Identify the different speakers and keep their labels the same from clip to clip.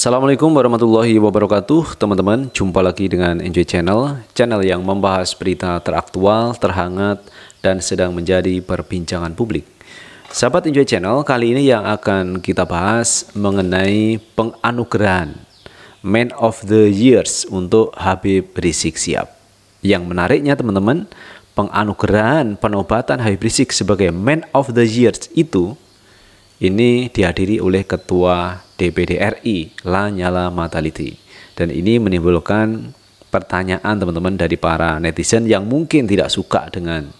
Speaker 1: Assalamualaikum warahmatullahi wabarakatuh Teman-teman, jumpa lagi dengan Enjoy Channel Channel yang membahas berita teraktual, terhangat, dan sedang menjadi perbincangan publik Sahabat Enjoy Channel, kali ini yang akan kita bahas mengenai penganugerahan Man of the Years untuk Habib Rizik Siap Yang menariknya teman-teman, penganugerahan penobatan Habib Rizik sebagai Man of the Years itu ini dihadiri oleh Ketua DPD RI Lanyala Mataliti. Dan ini menimbulkan pertanyaan teman-teman dari para netizen yang mungkin tidak suka dengan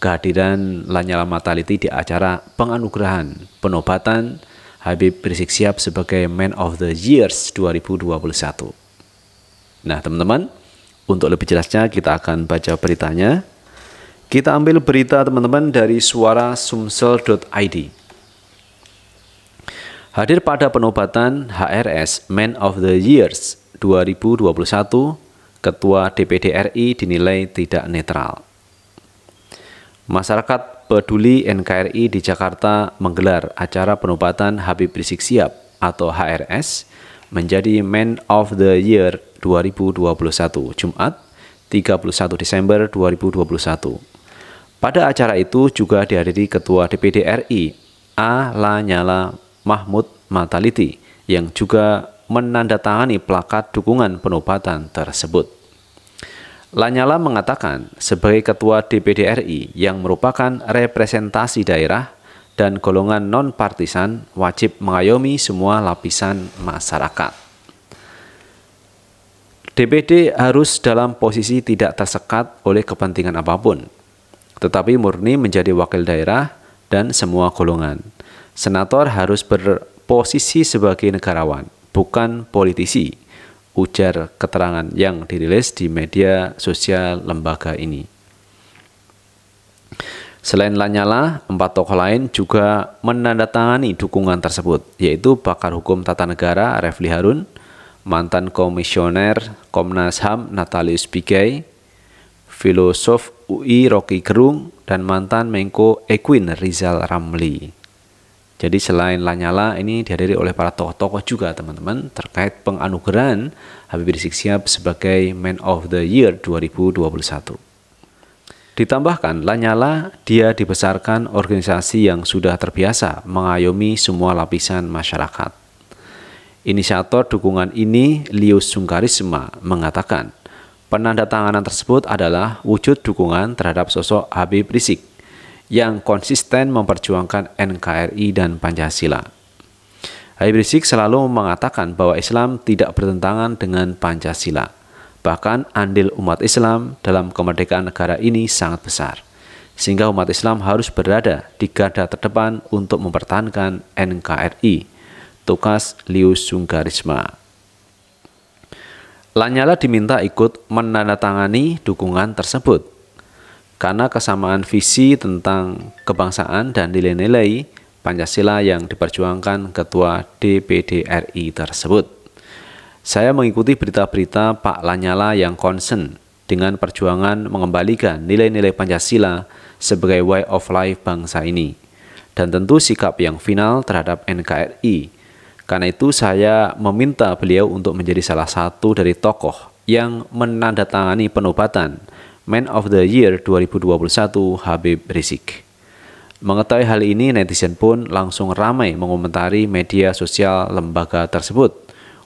Speaker 1: kehadiran Lanyala Mataliti di acara penganugerahan penobatan Habib Rizik Sihab sebagai Man of the Years 2021. Nah, teman-teman, untuk lebih jelasnya kita akan baca beritanya. Kita ambil berita teman-teman dari suara sumsel.id hadir pada penobatan HRS Man of the Years 2021, Ketua DPD RI dinilai tidak netral. Masyarakat peduli NKRI di Jakarta menggelar acara penobatan Habib Rizik Siap atau HRS menjadi Man of the Year 2021 Jumat 31 Desember 2021. Pada acara itu juga dihadiri Ketua DPD RI A. Lanyala Mahmud Mataliti yang juga menandatangani plakat dukungan penobatan tersebut. Lanyala mengatakan sebagai ketua DPD RI yang merupakan representasi daerah dan golongan non-partisan wajib mengayomi semua lapisan masyarakat. DPD harus dalam posisi tidak tersekat oleh kepentingan apapun, tetapi murni menjadi wakil daerah dan semua golongan. Senator harus berposisi sebagai negarawan, bukan politisi, ujar keterangan yang dirilis di media sosial lembaga ini. Selain Lanyala, empat tokoh lain juga menandatangani dukungan tersebut, yaitu pakar hukum tata negara Refli Harun, mantan komisioner Komnas HAM Natalius Pigai, filosof UI Rocky Gerung, dan mantan Menko Equin Rizal Ramli. Jadi selain Lanyala ini dihadiri oleh para tokoh-tokoh juga teman-teman terkait penganugerahan Habib Rizik Sihab sebagai Man of the Year 2021. Ditambahkan Lanyala dia dibesarkan organisasi yang sudah terbiasa mengayomi semua lapisan masyarakat. Inisiator dukungan ini Lius Sungkarisma mengatakan penandatanganan tersebut adalah wujud dukungan terhadap sosok Habib Rizik yang konsisten memperjuangkan NKRI dan Pancasila. Habib Rizik selalu mengatakan bahwa Islam tidak bertentangan dengan Pancasila. Bahkan andil umat Islam dalam kemerdekaan negara ini sangat besar. Sehingga umat Islam harus berada di garda terdepan untuk mempertahankan NKRI. Tukas Liu Sunggarisma. Lanyala diminta ikut menandatangani dukungan tersebut karena kesamaan visi tentang kebangsaan dan nilai-nilai Pancasila yang diperjuangkan Ketua DPD RI tersebut. Saya mengikuti berita-berita Pak Lanyala yang konsen dengan perjuangan mengembalikan nilai-nilai Pancasila sebagai way of life bangsa ini dan tentu sikap yang final terhadap NKRI. Karena itu saya meminta beliau untuk menjadi salah satu dari tokoh yang menandatangani penobatan Man of the Year 2021 Habib Rizik. Mengetahui hal ini, netizen pun langsung ramai mengomentari media sosial lembaga tersebut.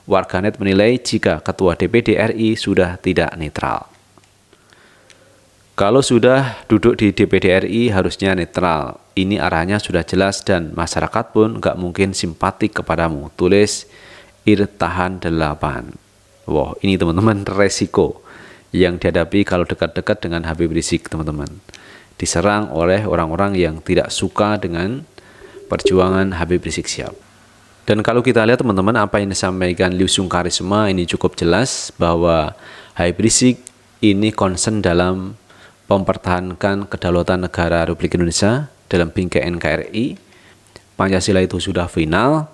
Speaker 1: Warganet menilai jika Ketua DPD RI sudah tidak netral. Kalau sudah duduk di DPD RI harusnya netral. Ini arahnya sudah jelas dan masyarakat pun nggak mungkin simpatik kepadamu. Tulis Irtahan 8. Wow, ini teman-teman resiko yang dihadapi kalau dekat-dekat dengan Habib Rizik, teman-teman. Diserang oleh orang-orang yang tidak suka dengan perjuangan Habib Rizik siap Dan kalau kita lihat teman-teman apa yang disampaikan Liu Sung Karisma ini cukup jelas bahwa Habib Rizik ini concern dalam mempertahankan kedaulatan negara Republik Indonesia dalam bingkai NKRI. Pancasila itu sudah final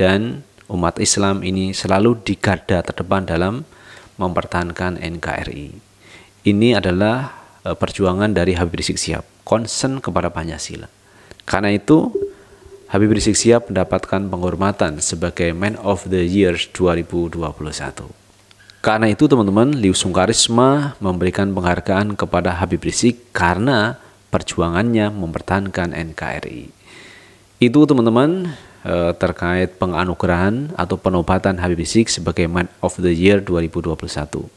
Speaker 1: dan umat Islam ini selalu di garda terdepan dalam mempertahankan NKRI. Ini adalah eh, perjuangan dari Habib Rizik Sihab, Konsen kepada Pancasila. Karena itu, Habib Rizik Sihab mendapatkan penghormatan sebagai Man of the Year 2021. Karena itu teman-teman, Liu Sungkarisma memberikan penghargaan kepada Habib Rizik karena perjuangannya mempertahankan NKRI. Itu teman-teman Eh, terkait penganugerahan atau penobatan Habib Rizik sebagai Man of the Year 2021.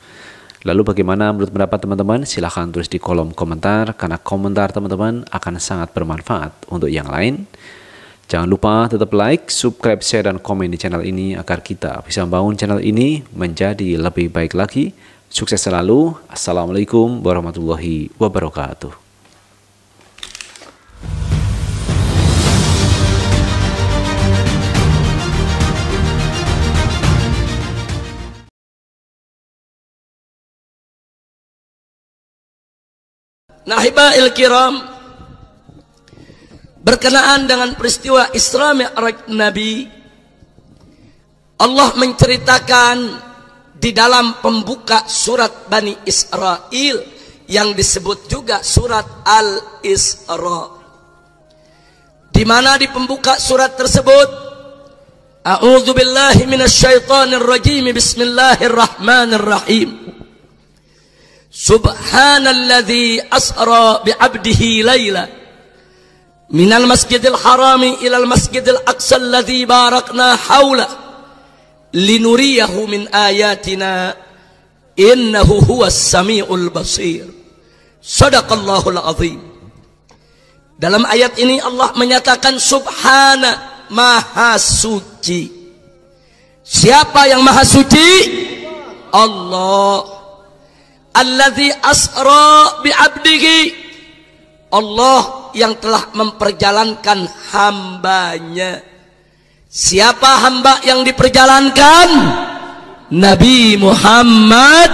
Speaker 1: Lalu bagaimana menurut pendapat teman-teman? Silahkan tulis di kolom komentar karena komentar teman-teman akan sangat bermanfaat untuk yang lain. Jangan lupa tetap like, subscribe, share, dan komen di channel ini agar kita bisa membangun channel ini menjadi lebih baik lagi. Sukses selalu. Assalamualaikum warahmatullahi wabarakatuh.
Speaker 2: Nahiba kiram berkenaan dengan peristiwa Isra Mi'raj Nabi Allah menceritakan di dalam pembuka surat Bani Israel yang disebut juga surat Al-Isra di mana di pembuka surat tersebut A'udzu billahi minasyaitonir rajim Bismillahirrahmanirrahim Subhanalladzi asra bi'abdihi laila minal masjidil harami ilal masjidil aqsa alladzi barakna haula linuriyahu min ayatina innahu huwas samiul basir sadaqallahul azim dalam ayat ini Allah menyatakan subhana maha suci siapa yang maha suci Allah Alladzi asra bi'abdihi Allah yang telah memperjalankan hambanya. Siapa hamba yang diperjalankan? Nabi Muhammad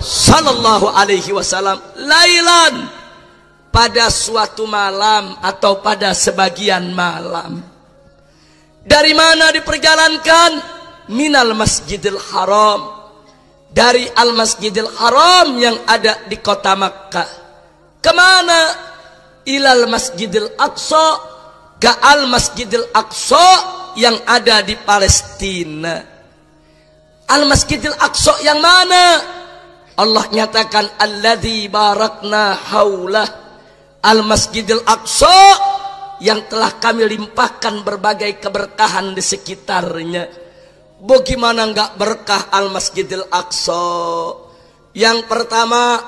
Speaker 2: sallallahu alaihi wasallam lailan pada suatu malam atau pada sebagian malam. Dari mana diperjalankan? Minal Masjidil Haram dari Al-Masjidil Haram yang ada di kota Makkah. Kemana? Ilal Masjidil Aqsa ke Al-Masjidil Aqsa yang ada di Palestina. Al-Masjidil Aqsa yang mana? Allah nyatakan alladzi barakna haulah Al-Masjidil Aqsa yang telah kami limpahkan berbagai keberkahan di sekitarnya. Bagaimana enggak berkah Al Masjidil Aqsa? Yang pertama,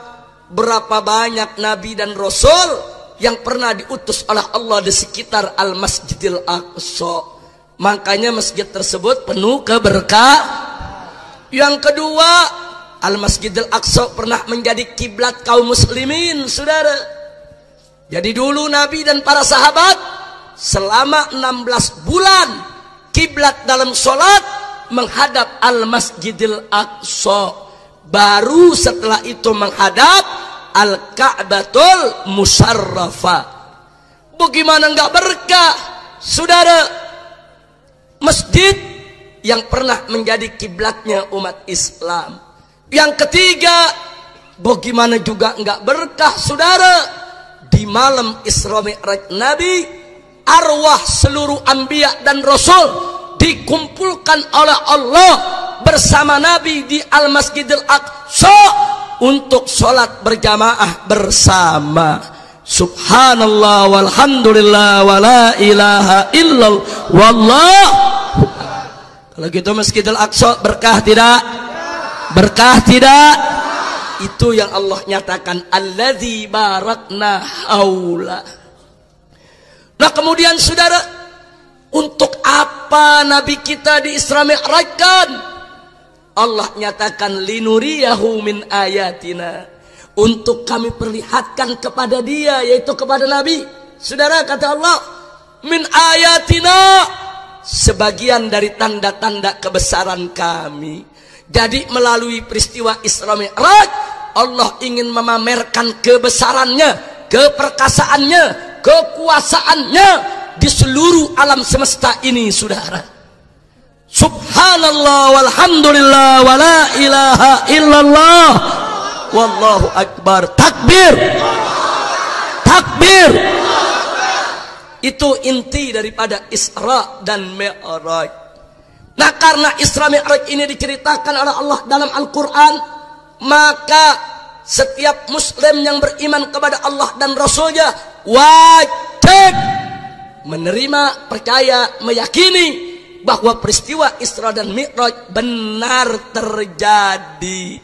Speaker 2: berapa banyak nabi dan rasul yang pernah diutus oleh Allah di sekitar Al Masjidil Aqsa. Makanya masjid tersebut penuh keberkah. Yang kedua, Al Masjidil Aqsa pernah menjadi kiblat kaum muslimin, Saudara. Jadi dulu nabi dan para sahabat selama 16 bulan kiblat dalam sholat menghadap Al-Masjidil Aqsa. Baru setelah itu menghadap Al-Ka'batul musarrafah Bagaimana enggak berkah? Saudara, masjid yang pernah menjadi kiblatnya umat Islam. Yang ketiga, bagaimana juga enggak berkah, saudara? Di malam Isra Mi'raj Nabi, arwah seluruh ambia dan rasul dikumpulkan oleh Allah bersama Nabi di Al-Masjidil Aqsa untuk sholat berjamaah bersama. Subhanallah walhamdulillah wala ilaha illallah wallah. Kalau gitu Masjidil Aqsa berkah tidak? Berkah tidak? Itu yang Allah nyatakan allazi barakna haula. Nah kemudian saudara untuk apa Nabi kita di Isra Mi'rajkan? Allah nyatakan linuriyahu min ayatina. Untuk kami perlihatkan kepada dia, yaitu kepada Nabi. Saudara, kata Allah, min ayatina. Sebagian dari tanda-tanda kebesaran kami. Jadi melalui peristiwa Isra Mi'raj, Allah ingin memamerkan kebesarannya, keperkasaannya, kekuasaannya, di seluruh alam semesta ini saudara subhanallah walhamdulillah wala ilaha illallah wallahu akbar takbir takbir itu inti daripada Isra dan Mi'raj nah karena Isra Mi'raj ini diceritakan oleh Allah dalam Al-Quran maka setiap muslim yang beriman kepada Allah dan Rasulnya wajib menerima, percaya, meyakini bahwa peristiwa Isra dan Mi'raj benar terjadi.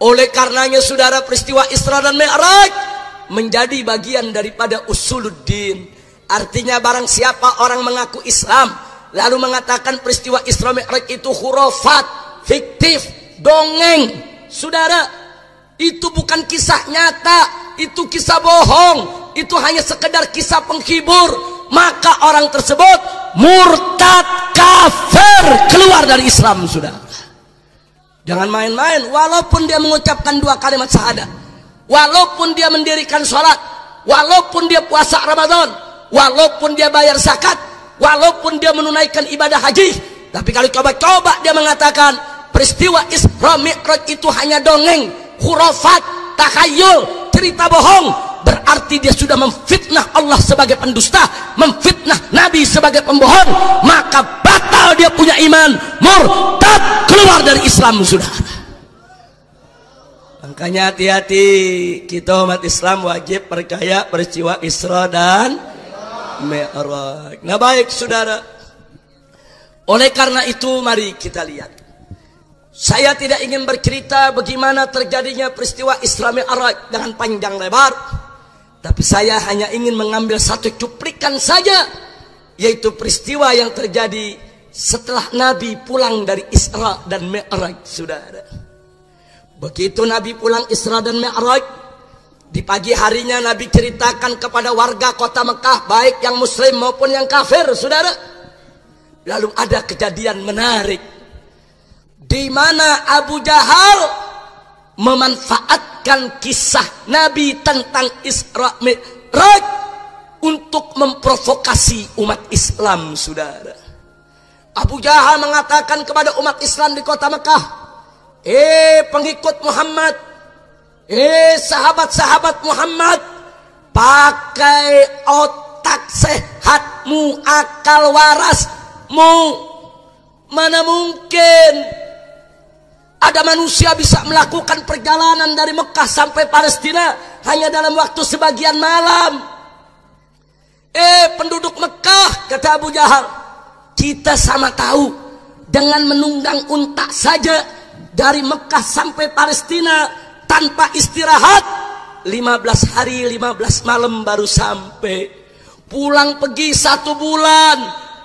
Speaker 2: Oleh karenanya saudara peristiwa Isra dan Mi'raj menjadi bagian daripada usuluddin. Artinya barang siapa orang mengaku Islam lalu mengatakan peristiwa Isra Mi'raj itu hurufat, fiktif, dongeng. Saudara, itu bukan kisah nyata, itu kisah bohong, itu hanya sekedar kisah penghibur maka orang tersebut murtad kafir keluar dari Islam sudah jangan main-main walaupun dia mengucapkan dua kalimat syahadat walaupun dia mendirikan sholat walaupun dia puasa Ramadan walaupun dia bayar zakat walaupun dia menunaikan ibadah haji tapi kalau coba-coba dia mengatakan peristiwa Isra Mi'raj itu hanya dongeng khurafat takhayul cerita bohong berarti dia sudah memfitnah Allah sebagai pendusta memfitnah Nabi sebagai pembohong maka batal dia punya iman murtad keluar dari Islam sudah makanya hati-hati kita umat Islam wajib percaya peristiwa Isra dan Mi'raj nah baik saudara oleh karena itu mari kita lihat saya tidak ingin bercerita bagaimana terjadinya peristiwa Isra Mi'raj dengan panjang lebar. Tapi saya hanya ingin mengambil satu cuplikan saja, yaitu peristiwa yang terjadi setelah Nabi pulang dari Isra dan Mi'raj, saudara. Begitu Nabi pulang Isra dan Mi'raj, di pagi harinya Nabi ceritakan kepada warga kota Mekah, baik yang muslim maupun yang kafir, saudara. Lalu ada kejadian menarik. Di mana Abu Jahal memanfaatkan kisah Nabi tentang Isra Mi'raj untuk memprovokasi umat Islam, saudara. Abu Jahal mengatakan kepada umat Islam di kota Mekah, "Eh pengikut Muhammad, eh sahabat-sahabat Muhammad, pakai otak sehatmu, akal warasmu. Mana mungkin ada manusia bisa melakukan perjalanan dari Mekah sampai Palestina hanya dalam waktu sebagian malam. Eh, penduduk Mekah, kata Abu Jahal, kita sama tahu dengan menunggang unta saja dari Mekah sampai Palestina tanpa istirahat 15 hari 15 malam baru sampai pulang pergi satu bulan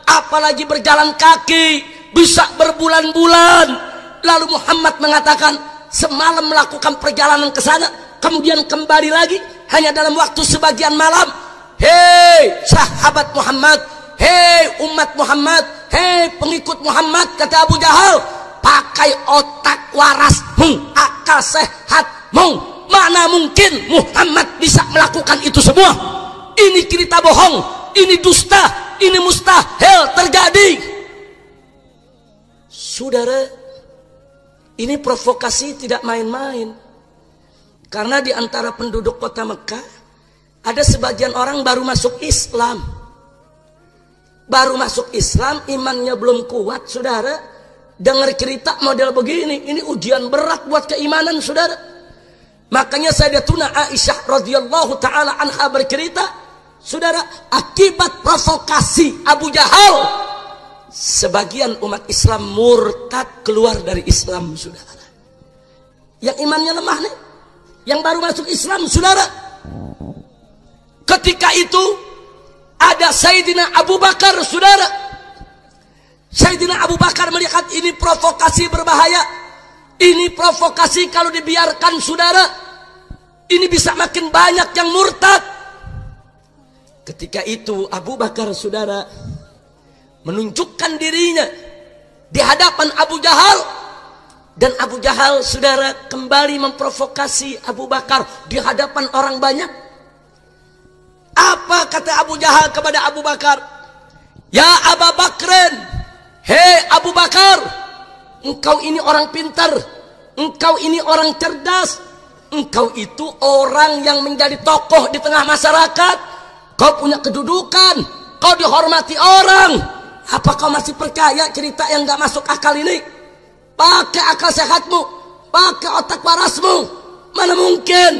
Speaker 2: apalagi berjalan kaki bisa berbulan-bulan Lalu Muhammad mengatakan, semalam melakukan perjalanan ke sana, kemudian kembali lagi hanya dalam waktu sebagian malam. Hei sahabat Muhammad, hei umat Muhammad, hei pengikut Muhammad, kata Abu Jahal, pakai otak warasmu, akal sehatmu. Mana mungkin Muhammad bisa melakukan itu semua? Ini cerita bohong, ini dusta, ini mustahil terjadi. Saudara, ini provokasi tidak main-main. Karena di antara penduduk kota Mekah, ada sebagian orang baru masuk Islam. Baru masuk Islam, imannya belum kuat, saudara. Dengar cerita model begini, ini ujian berat buat keimanan, saudara. Makanya saya tuna Aisyah radhiyallahu taala anha bercerita, saudara, akibat provokasi Abu Jahal sebagian umat Islam murtad keluar dari Islam, saudara. Yang imannya lemah nih, yang baru masuk Islam, saudara. Ketika itu ada Sayyidina Abu Bakar, saudara. Sayyidina Abu Bakar melihat ini provokasi berbahaya. Ini provokasi kalau dibiarkan, saudara. Ini bisa makin banyak yang murtad. Ketika itu Abu Bakar, saudara, menunjukkan dirinya di hadapan Abu Jahal dan Abu Jahal saudara kembali memprovokasi Abu Bakar di hadapan orang banyak apa kata Abu Jahal kepada Abu Bakar ya Abu Bakren hei Abu Bakar engkau ini orang pintar engkau ini orang cerdas engkau itu orang yang menjadi tokoh di tengah masyarakat kau punya kedudukan kau dihormati orang apa kau masih percaya cerita yang gak masuk akal ini? Pakai akal sehatmu, pakai otak parasmu. Mana mungkin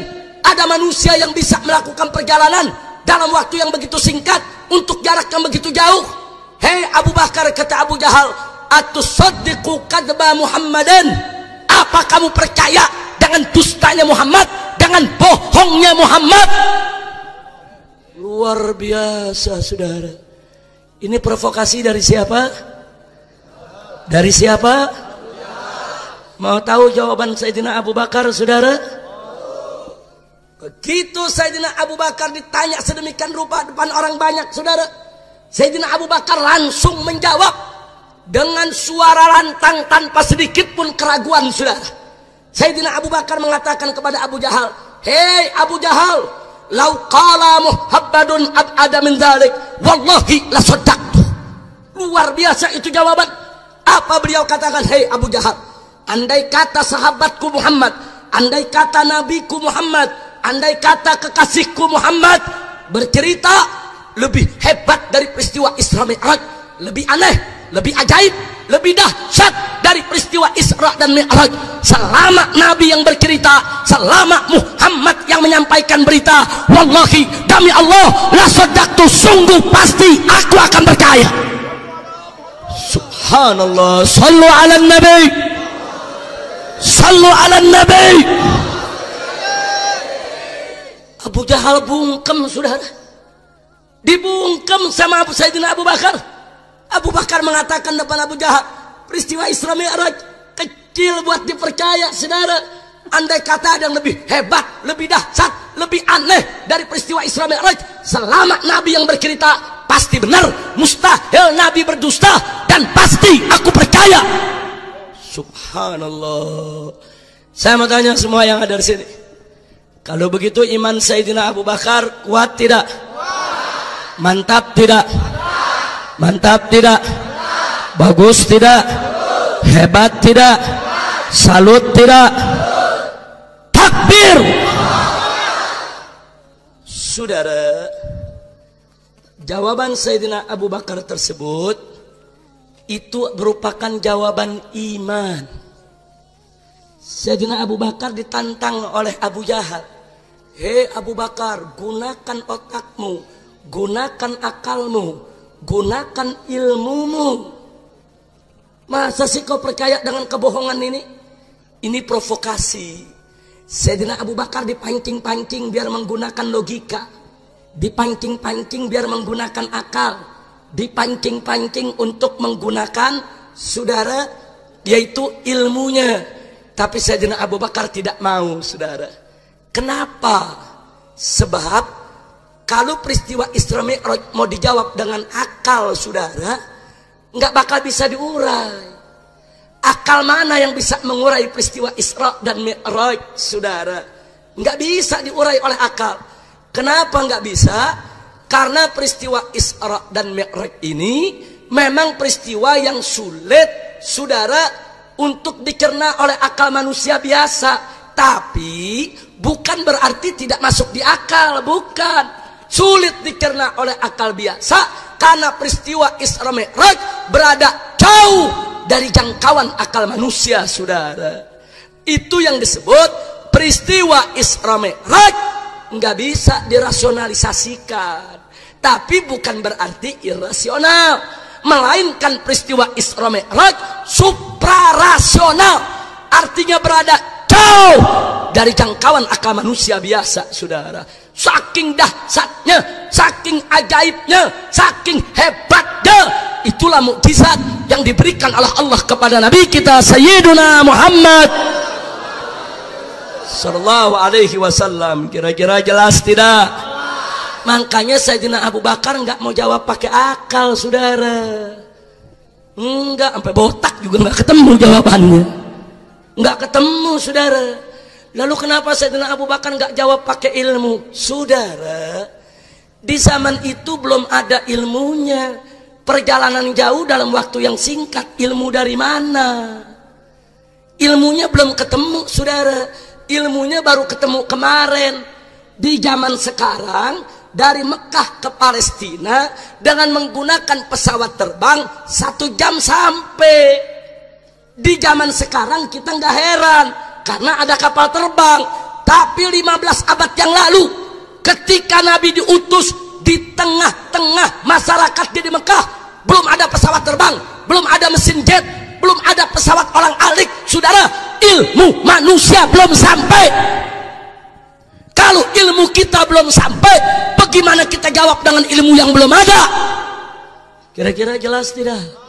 Speaker 2: ada manusia yang bisa melakukan perjalanan dalam waktu yang begitu singkat untuk jarak yang begitu jauh? Hei Abu Bakar kata Abu Jahal, atu "Atusaddiqu kadba Muhammadan?" Apa kamu percaya dengan dustanya Muhammad, dengan bohongnya Muhammad? Luar biasa, saudara. Ini provokasi dari siapa? Dari siapa? Mau tahu jawaban Sayyidina Abu Bakar, saudara? Begitu Sayyidina Abu Bakar ditanya sedemikian rupa depan orang banyak, saudara. Sayyidina Abu Bakar langsung menjawab dengan suara lantang tanpa sedikit pun keraguan, saudara. Sayyidina Abu Bakar mengatakan kepada Abu Jahal, Hei Abu Jahal, Lau qala muhabbadun ab'ada min dhalik. Wallahi la sadaqtu. Luar biasa itu jawaban. Apa beliau katakan? Hei Abu Jahal. Andai kata sahabatku Muhammad. Andai kata nabiku Muhammad. Andai kata kekasihku Muhammad. Bercerita lebih hebat dari peristiwa Isra Mi'raj. Lebih aneh lebih ajaib, lebih dahsyat dari peristiwa Isra dan Mi'raj. Selama Nabi yang bercerita, selama Muhammad yang menyampaikan berita, wallahi kami Allah, la sadaqtu sungguh pasti aku akan percaya. Subhanallah, sallu ala nabi. Sallu ala nabi. Abu Jahal bungkem saudara. Dibungkem sama Abu Sayyidina Abu Bakar. Abu Bakar mengatakan depan Abu Jahal, peristiwa Isra Mi'raj kecil buat dipercaya, saudara. Andai kata ada yang lebih hebat, lebih dahsyat, lebih aneh dari peristiwa Isra Mi'raj, selama Nabi yang bercerita pasti benar, mustahil Nabi berdusta dan pasti aku percaya. Subhanallah. Saya mau tanya semua yang ada di sini. Kalau begitu iman Sayyidina Abu Bakar kuat tidak? Mantap tidak? Mantap tidak? Bagus tidak? Hebat tidak? Salut tidak? Takbir! Saudara, jawaban Sayyidina Abu Bakar tersebut itu merupakan jawaban iman. Sayyidina Abu Bakar ditantang oleh Abu Jahal. Hei Abu Bakar, gunakan otakmu, gunakan akalmu, gunakan ilmumu. Masa sih kau percaya dengan kebohongan ini? Ini provokasi. Sayyidina Abu Bakar dipancing-pancing biar menggunakan logika. Dipancing-pancing biar menggunakan akal. Dipancing-pancing untuk menggunakan saudara yaitu ilmunya. Tapi Sayyidina Abu Bakar tidak mau saudara. Kenapa? Sebab kalau peristiwa Isra Mi'raj mau dijawab dengan akal saudara, nggak bakal bisa diurai. Akal mana yang bisa mengurai peristiwa Isra dan Mi'raj saudara? Nggak bisa diurai oleh akal. Kenapa nggak bisa? Karena peristiwa Isra dan Mi'raj ini memang peristiwa yang sulit saudara untuk dicerna oleh akal manusia biasa. Tapi bukan berarti tidak masuk di akal, bukan sulit dicerna oleh akal biasa karena peristiwa Isra Mi'raj berada jauh dari jangkauan akal manusia, saudara. Itu yang disebut peristiwa Isra Mi'raj nggak bisa dirasionalisasikan. Tapi bukan berarti irasional melainkan peristiwa Isra Mi'raj suprarasional artinya berada jauh dari jangkauan akal manusia biasa saudara saking dahsyatnya, saking ajaibnya, saking hebatnya. Itulah mukjizat yang diberikan oleh Allah kepada Nabi kita Sayyiduna Muhammad Sallallahu alaihi wasallam Kira-kira jelas tidak? Makanya Sayyidina Abu Bakar nggak mau jawab pakai akal saudara Enggak, sampai botak juga nggak ketemu jawabannya nggak ketemu saudara Lalu kenapa Sayyidina Abu Bakar nggak jawab pakai ilmu? Saudara, di zaman itu belum ada ilmunya. Perjalanan jauh dalam waktu yang singkat, ilmu dari mana? Ilmunya belum ketemu, saudara. Ilmunya baru ketemu kemarin. Di zaman sekarang, dari Mekah ke Palestina dengan menggunakan pesawat terbang satu jam sampai. Di zaman sekarang kita nggak heran karena ada kapal terbang tapi 15 abad yang lalu ketika Nabi diutus di tengah-tengah masyarakat di Mekah belum ada pesawat terbang belum ada mesin jet belum ada pesawat orang alik saudara ilmu manusia belum sampai kalau ilmu kita belum sampai bagaimana kita jawab dengan ilmu yang belum ada kira-kira jelas tidak